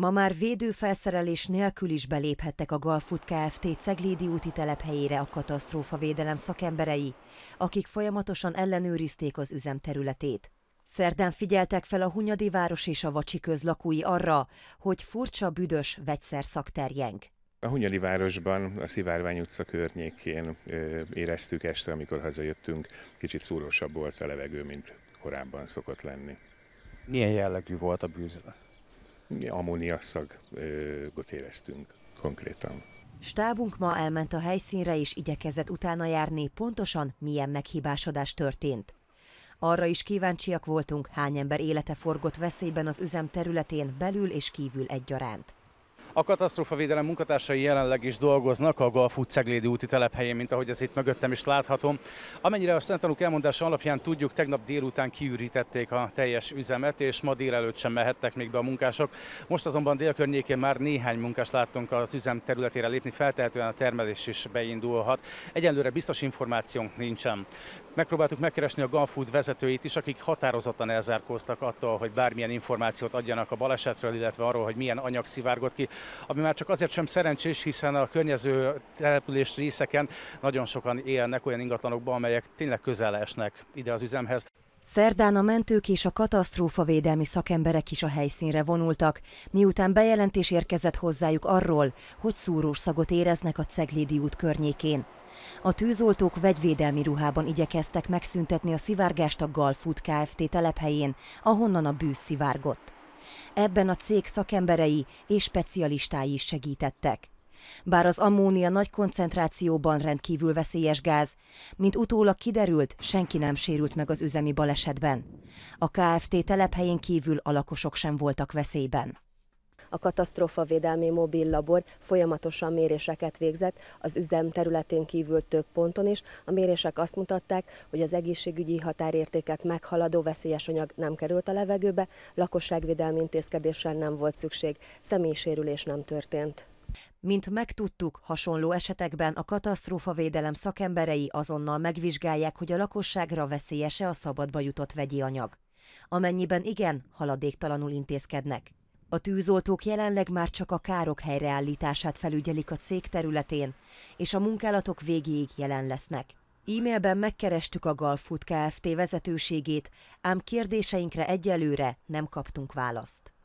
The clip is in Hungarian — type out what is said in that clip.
Ma már védőfelszerelés nélkül is beléphettek a Galfut Kft. Ceglédi úti telephelyére a katasztrófavédelem szakemberei, akik folyamatosan ellenőrizték az üzem területét. Szerdán figyeltek fel a Hunyadi város és a Vacsi közlakói arra, hogy furcsa büdös vegyszer szakterjeng. A Hunyadi városban, a Szivárvány utca környékén ö, éreztük este, amikor hazajöttünk, kicsit szúrósabb volt a levegő, mint korábban szokott lenni. Milyen jellegű volt a bűz? mi éreztünk konkrétan. Stábunk ma elment a helyszínre és igyekezett utána járni, pontosan milyen meghibásodás történt. Arra is kíváncsiak voltunk, hány ember élete forgott veszélyben az üzem területén belül és kívül egyaránt. A katasztrófavédelem munkatársai jelenleg is dolgoznak a Galfú Ceglédi úti telephelyén, mint ahogy ez itt mögöttem is láthatom. Amennyire a szentanúk elmondása alapján tudjuk, tegnap délután kiürítették a teljes üzemet, és ma délelőtt sem mehettek még be a munkások. Most azonban délkörnyékén már néhány munkást láttunk az üzem területére lépni, feltehetően a termelés is beindulhat. Egyelőre biztos információnk nincsen. Megpróbáltuk megkeresni a Galfood vezetőit is, akik határozottan elzárkóztak attól, hogy bármilyen információt adjanak a balesetről, illetve arról, hogy milyen anyag szivárgott ki ami már csak azért sem szerencsés, hiszen a környező település részeken nagyon sokan élnek olyan ingatlanokban, amelyek tényleg közel esnek ide az üzemhez. Szerdán a mentők és a katasztrófavédelmi szakemberek is a helyszínre vonultak, miután bejelentés érkezett hozzájuk arról, hogy szúrós szagot éreznek a Ceglédi út környékén. A tűzoltók vegyvédelmi ruhában igyekeztek megszüntetni a szivárgást a Galfood Kft. telephelyén, ahonnan a bűz szivárgott. Ebben a cég szakemberei és specialistái is segítettek. Bár az ammónia nagy koncentrációban rendkívül veszélyes gáz, mint utólag kiderült, senki nem sérült meg az üzemi balesetben. A KFT telephelyén kívül a lakosok sem voltak veszélyben. A védelmi mobil labor folyamatosan méréseket végzett az üzem területén kívül több ponton is. A mérések azt mutatták, hogy az egészségügyi határértéket meghaladó veszélyes anyag nem került a levegőbe, lakosságvédelmi intézkedéssel nem volt szükség, sérülés nem történt. Mint megtudtuk, hasonló esetekben a védelem szakemberei azonnal megvizsgálják, hogy a lakosságra veszélyese a szabadba jutott vegyi anyag. Amennyiben igen, haladéktalanul intézkednek. A tűzoltók jelenleg már csak a károk helyreállítását felügyelik a cég területén, és a munkálatok végéig jelen lesznek. E-mailben megkerestük a Galfood Kft. vezetőségét, ám kérdéseinkre egyelőre nem kaptunk választ.